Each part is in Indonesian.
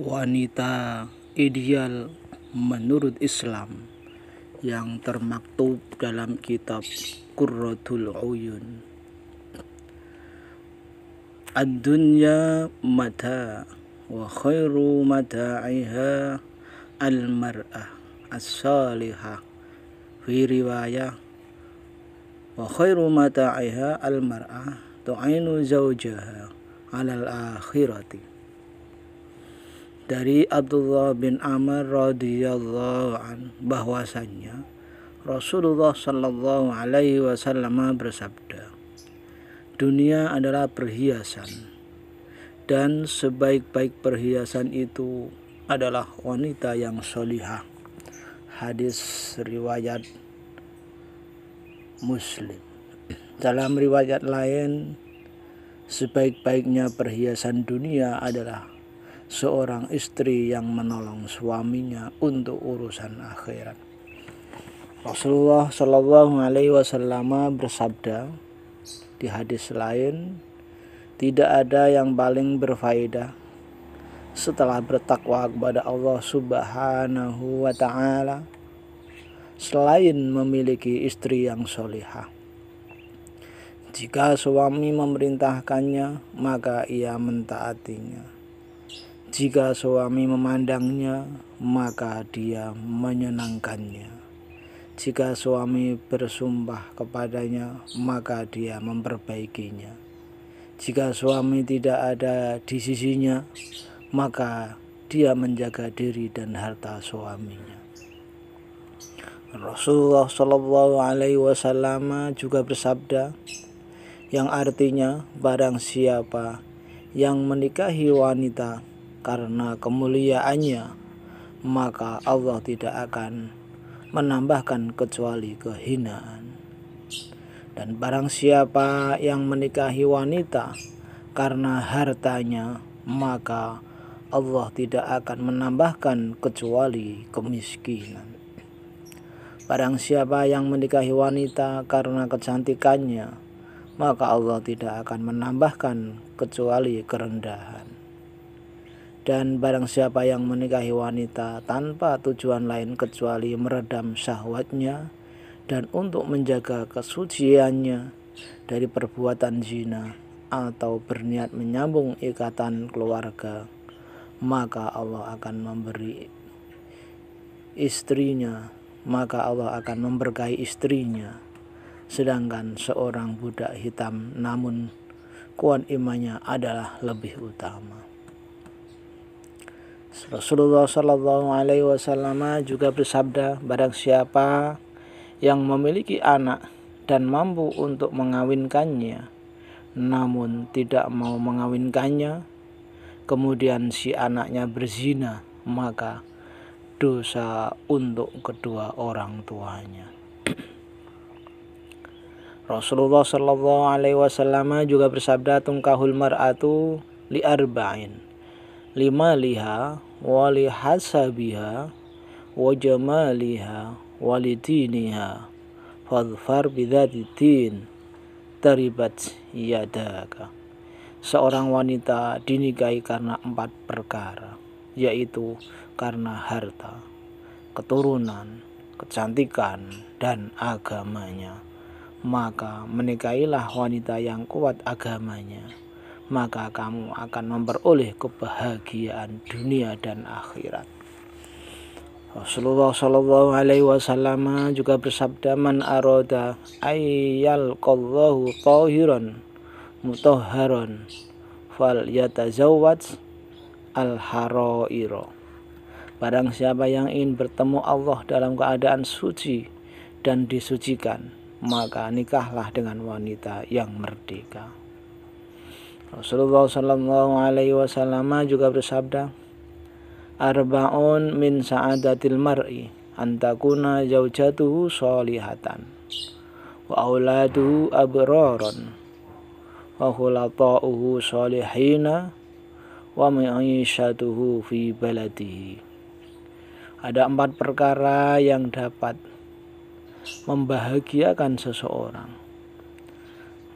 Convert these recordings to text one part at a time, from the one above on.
wanita ideal menurut Islam yang termaktub dalam kitab Qurratul Uyun Ad-dunya mata wa khairu mata'iha al-mar'ah as-salihah fi riwayah wa khairu mata'iha al-mar'ah tu'ainu zawjaha alal akhirati dari Abdullah bin Amr radhiyallahu an bahwasanya Rasulullah shallallahu alaihi wasallam bersabda dunia adalah perhiasan dan sebaik-baik perhiasan itu adalah wanita yang solihah hadis riwayat muslim dalam riwayat lain sebaik-baiknya perhiasan dunia adalah seorang istri yang menolong suaminya untuk urusan akhirat. Rasulullah Shallallahu Alaihi Wasallam bersabda di hadis lain, tidak ada yang paling berfaedah setelah bertakwa kepada Allah Subhanahu wa taala selain memiliki istri yang solihah. Jika suami memerintahkannya, maka ia mentaatinya jika suami memandangnya, maka dia menyenangkannya. Jika suami bersumpah kepadanya, maka dia memperbaikinya. Jika suami tidak ada di sisinya, maka dia menjaga diri dan harta suaminya. Rasulullah Shallallahu Alaihi Wasallam juga bersabda, yang artinya barang siapa yang menikahi wanita karena kemuliaannya, maka Allah tidak akan menambahkan kecuali kehinaan. Dan barang siapa yang menikahi wanita karena hartanya, maka Allah tidak akan menambahkan kecuali kemiskinan. Barang siapa yang menikahi wanita karena kecantikannya, maka Allah tidak akan menambahkan kecuali kerendahan dan barang siapa yang menikahi wanita tanpa tujuan lain kecuali meredam syahwatnya dan untuk menjaga kesuciannya dari perbuatan zina atau berniat menyambung ikatan keluarga maka Allah akan memberi istrinya maka Allah akan memberkahi istrinya sedangkan seorang budak hitam namun kuat imannya adalah lebih utama Rasulullah Shallallahu Alaihi Wasallam juga bersabda, barang siapa yang memiliki anak dan mampu untuk mengawinkannya, namun tidak mau mengawinkannya, kemudian si anaknya berzina, maka dosa untuk kedua orang tuanya. Rasulullah Shallallahu Alaihi Wasallam juga bersabda, tungkahul mar'atu li arba'in lima limaliha walihasabiha wa wali diniha fadfar bidaditin teribat yadaka seorang wanita dinikahi karena empat perkara yaitu karena harta keturunan kecantikan dan agamanya maka menikahilah wanita yang kuat agamanya maka kamu akan memperoleh kebahagiaan dunia dan akhirat. Rasulullah Shallallahu Alaihi Wasallam juga bersabda man aroda ayyal kallahu tahiran mutahharon fal yatazawwaj al haroiro. Barang siapa yang ingin bertemu Allah dalam keadaan suci dan disucikan, maka nikahlah dengan wanita yang merdeka. Rasulullah Shallallahu Alaihi Wasallam juga bersabda, Arbaun min sa'adatil mar'i antakuna jaujatuhu solihatan wa auladuhu abraron wa khulata'uhu solihina wa ma'isyatuhu fi baladihi ada empat perkara yang dapat membahagiakan seseorang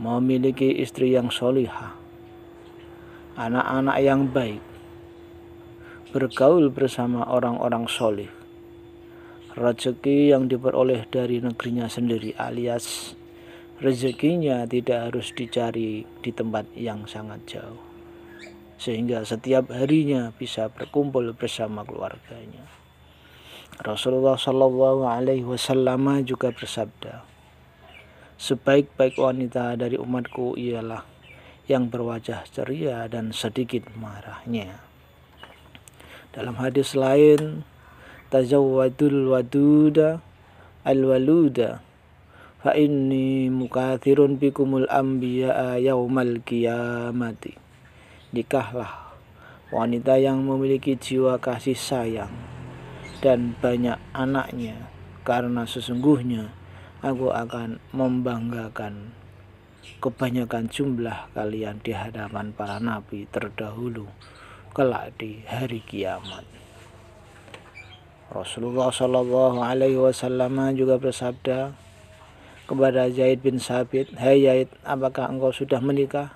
memiliki istri yang solihah anak-anak yang baik, bergaul bersama orang-orang solih, rezeki yang diperoleh dari negerinya sendiri alias rezekinya tidak harus dicari di tempat yang sangat jauh sehingga setiap harinya bisa berkumpul bersama keluarganya. Rasulullah Shallallahu Alaihi Wasallam juga bersabda, sebaik-baik wanita dari umatku ialah yang berwajah ceria dan sedikit marahnya. Dalam hadis lain, tazawwadul waduda al-waluda fa inni mukathirun bikumul anbiya yaumal kiamati. Nikahlah wanita yang memiliki jiwa kasih sayang dan banyak anaknya karena sesungguhnya aku akan membanggakan kebanyakan jumlah kalian di hadapan para nabi terdahulu kelak di hari kiamat. Rasulullah Shallallahu Alaihi Wasallam juga bersabda kepada Zaid bin Sabit, Hai hey Zaid, apakah engkau sudah menikah?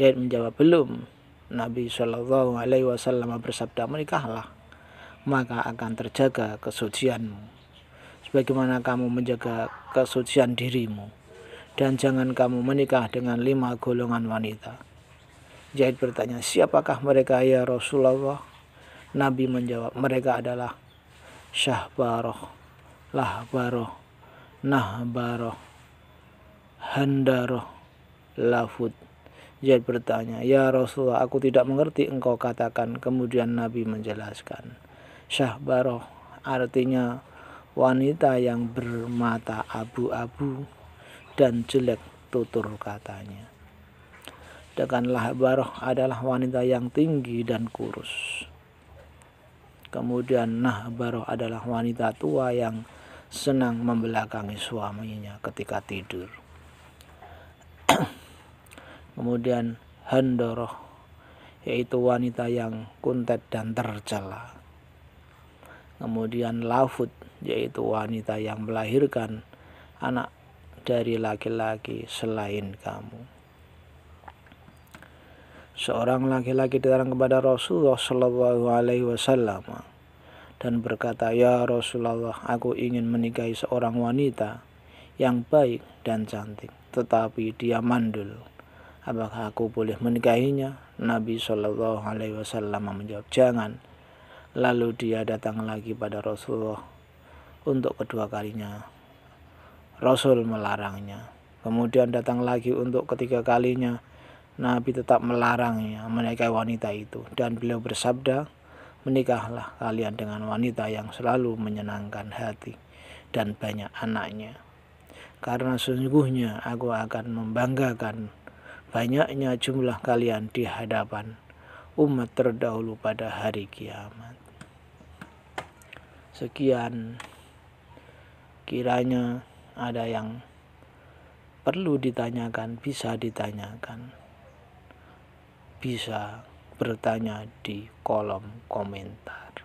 Zaid menjawab, belum. Nabi Shallallahu Alaihi Wasallam bersabda, menikahlah, maka akan terjaga kesucianmu. Sebagaimana kamu menjaga kesucian dirimu dan jangan kamu menikah dengan lima golongan wanita. Jahid bertanya, siapakah mereka ya Rasulullah? Nabi menjawab, mereka adalah Syahbaroh, Lahbaroh, Nahbaroh, Handaroh, Lafud. Jahid bertanya, Ya Rasulullah, aku tidak mengerti engkau katakan. Kemudian Nabi menjelaskan, Syahbaroh artinya wanita yang bermata abu-abu dan jelek tutur katanya. Sedangkanlah Baroh adalah wanita yang tinggi dan kurus. Kemudian Nah Baroh adalah wanita tua yang senang membelakangi suaminya ketika tidur. Kemudian Hendoroh yaitu wanita yang kuntet dan tercela. Kemudian Lafut yaitu wanita yang melahirkan anak dari laki-laki selain kamu. Seorang laki-laki datang kepada Rasulullah Shallallahu Alaihi Wasallam dan berkata, Ya Rasulullah, aku ingin menikahi seorang wanita yang baik dan cantik, tetapi dia mandul. Apakah aku boleh menikahinya? Nabi Shallallahu Alaihi Wasallam menjawab, jangan. Lalu dia datang lagi pada Rasulullah untuk kedua kalinya Rasul melarangnya. Kemudian datang lagi untuk ketiga kalinya, Nabi tetap melarangnya menikahi wanita itu. Dan beliau bersabda, menikahlah kalian dengan wanita yang selalu menyenangkan hati dan banyak anaknya. Karena sesungguhnya aku akan membanggakan banyaknya jumlah kalian di hadapan umat terdahulu pada hari kiamat. Sekian kiranya ada yang perlu ditanyakan bisa ditanyakan bisa bertanya di kolom komentar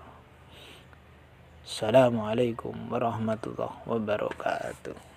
Assalamualaikum warahmatullahi wabarakatuh